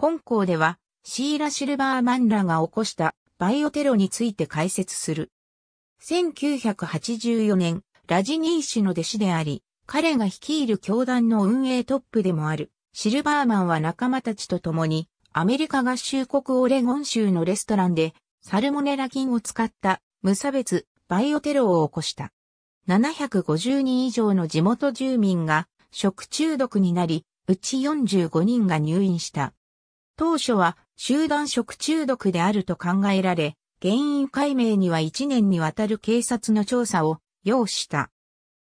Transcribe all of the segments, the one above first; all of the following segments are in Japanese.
本校では、シーラ・シルバーマンらが起こしたバイオテロについて解説する。1984年、ラジニー氏の弟子であり、彼が率いる教団の運営トップでもある、シルバーマンは仲間たちと共に、アメリカ合衆国オレゴン州のレストランで、サルモネラ菌を使った無差別バイオテロを起こした。750人以上の地元住民が食中毒になり、うち45人が入院した。当初は集団食中毒であると考えられ、原因解明には1年にわたる警察の調査を要した。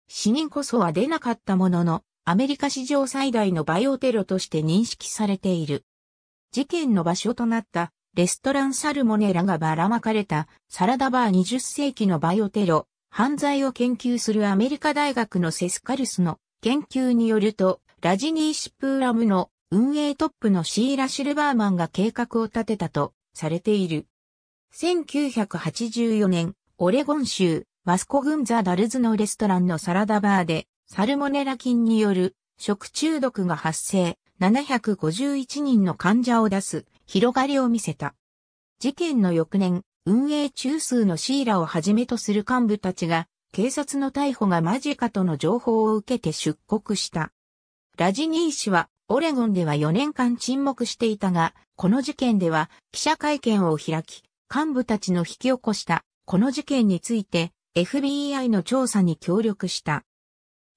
死人こそは出なかったものの、アメリカ史上最大のバイオテロとして認識されている。事件の場所となったレストランサルモネラがばらまかれたサラダバー20世紀のバイオテロ、犯罪を研究するアメリカ大学のセスカルスの研究によると、ラジニーシプーラムの運営トップのシーラ・シルバーマンが計画を立てたとされている。1984年、オレゴン州、マスコ郡ザ・ダルズのレストランのサラダバーで、サルモネラ菌による食中毒が発生、751人の患者を出す広がりを見せた。事件の翌年、運営中枢のシーラをはじめとする幹部たちが、警察の逮捕が間近との情報を受けて出国した。ラジニー氏はオレゴンでは4年間沈黙していたが、この事件では記者会見を開き、幹部たちの引き起こしたこの事件について FBI の調査に協力した。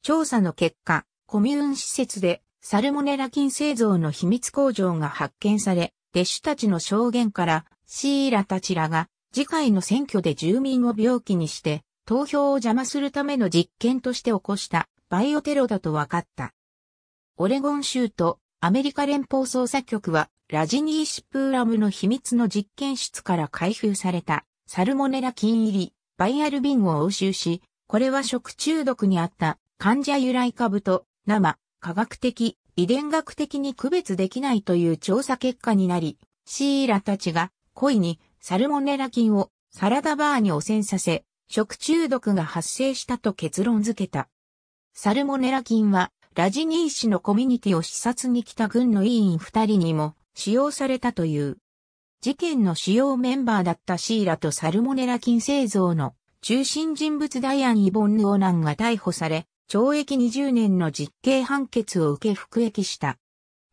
調査の結果、コミューン施設でサルモネラ菌製造の秘密工場が発見され、弟子たちの証言からシーラたちらが次回の選挙で住民を病気にして投票を邪魔するための実験として起こしたバイオテロだと分かった。オレゴン州とアメリカ連邦捜査局はラジニーシプーラムの秘密の実験室から開封されたサルモネラ菌入りバイアルビンを押収し、これは食中毒にあった患者由来株と生、科学的、遺伝学的に区別できないという調査結果になり、シーラたちが故意にサルモネラ菌をサラダバーに汚染させ、食中毒が発生したと結論付けた。サルモネラ菌はラジニー氏のコミュニティを視察に来た軍の委員二人にも使用されたという。事件の主要メンバーだったシーラとサルモネラ菌製造の中心人物ダイアン・イボン・ヌオナンが逮捕され、懲役20年の実刑判決を受け服役した。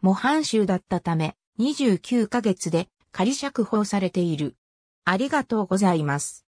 模範囚だったため、29ヶ月で仮釈放されている。ありがとうございます。